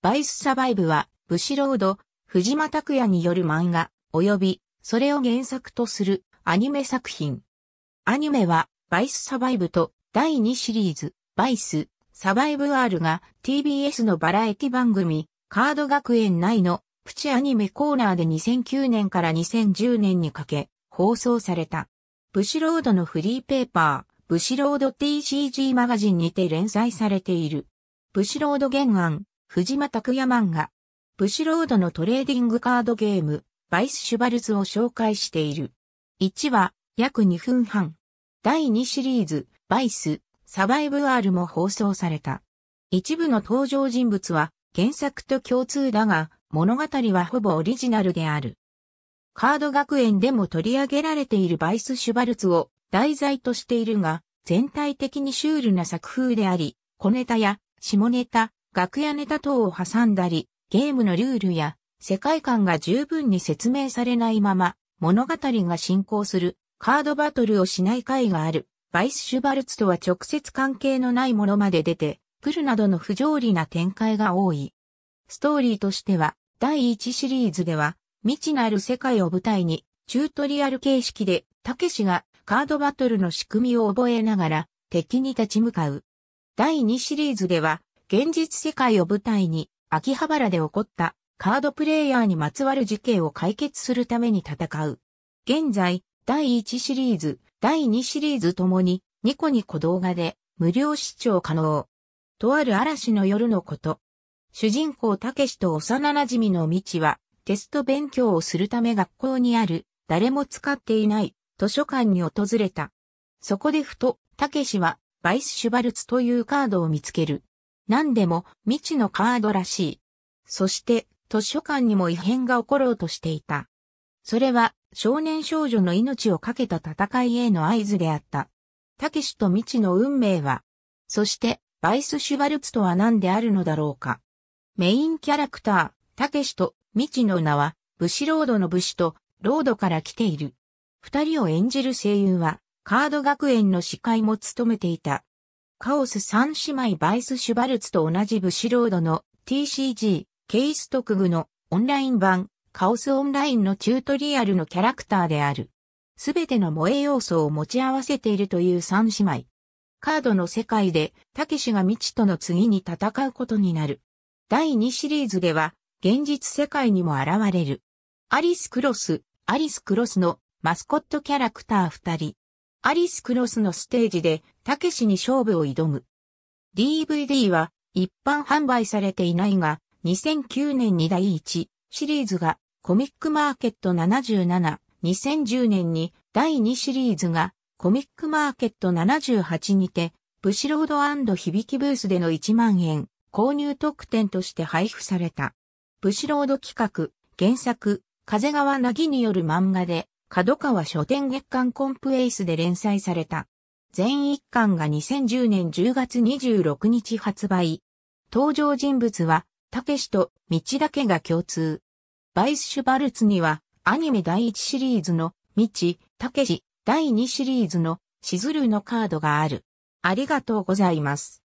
バイスサバイブは、ブシロード、藤間拓也による漫画、及び、それを原作とするアニメ作品。アニメは、バイスサバイブと第2シリーズ、バイス、サバイブ R が TBS のバラエティ番組、カード学園内のプチアニメコーナーで2009年から2010年にかけ放送された。ブシロードのフリーペーパー、ブシロード TCG マガジンにて連載されている。ブシロード原案、藤間拓也漫画。ブシロードのトレーディングカードゲーム、バイス・シュバルツを紹介している。1話、約2分半。第2シリーズ、バイス、サバイブ・アールも放送された。一部の登場人物は原作と共通だが、物語はほぼオリジナルである。カード学園でも取り上げられているバイス・シュバルツを題材としているが、全体的にシュールな作風であり、小ネタや下ネタ、楽屋ネタ等を挟んだり、ゲームのルールや世界観が十分に説明されないまま、物語が進行する、カードバトルをしない回がある、バイス・シュバルツとは直接関係のないものまで出て、来るなどの不条理な展開が多い。ストーリーとしては、第1シリーズでは、未知なる世界を舞台に、チュートリアル形式で、たけしがカードバトルの仕組みを覚えながら、敵に立ち向かう。第2シリーズでは、現実世界を舞台に、秋葉原で起こったカードプレイヤーにまつわる事件を解決するために戦う。現在、第1シリーズ、第2シリーズともに、ニコニコ動画で無料視聴可能。とある嵐の夜のこと。主人公たけしと幼馴染の道は、テスト勉強をするため学校にある、誰も使っていない図書館に訪れた。そこでふと、たけしは、バイスシュバルツというカードを見つける。何でも未知のカードらしい。そして、図書館にも異変が起ころうとしていた。それは、少年少女の命をかけた戦いへの合図であった。たけしと未知の運命は、そして、バイス・シュバルツとは何であるのだろうか。メインキャラクター、たけしと未知の名は、武士ロードの武士と、ロードから来ている。二人を演じる声優は、カード学園の司会も務めていた、カオス三姉妹バイス・シュバルツと同じブシロードの TCG、ケイス特具のオンライン版、カオスオンラインのチュートリアルのキャラクターである。すべての萌え要素を持ち合わせているという三姉妹。カードの世界で、たけしが未知との次に戦うことになる。第2シリーズでは、現実世界にも現れる。アリス・クロス、アリス・クロスのマスコットキャラクター二人。アリス・クロスのステージでたけしに勝負を挑む。DVD は一般販売されていないが、2009年に第1シリーズがコミックマーケット77、2010年に第2シリーズがコミックマーケット78にて、ブシロード響きブースでの1万円購入特典として配布された。ブシロード企画、原作、風川なぎによる漫画で、角川書店月刊コンプエイスで連載された。全一巻が2010年10月26日発売。登場人物は、たけしと道だけが共通。バイス・シュバルツには、アニメ第1シリーズの、道、たけし、第2シリーズの、しずるのカードがある。ありがとうございます。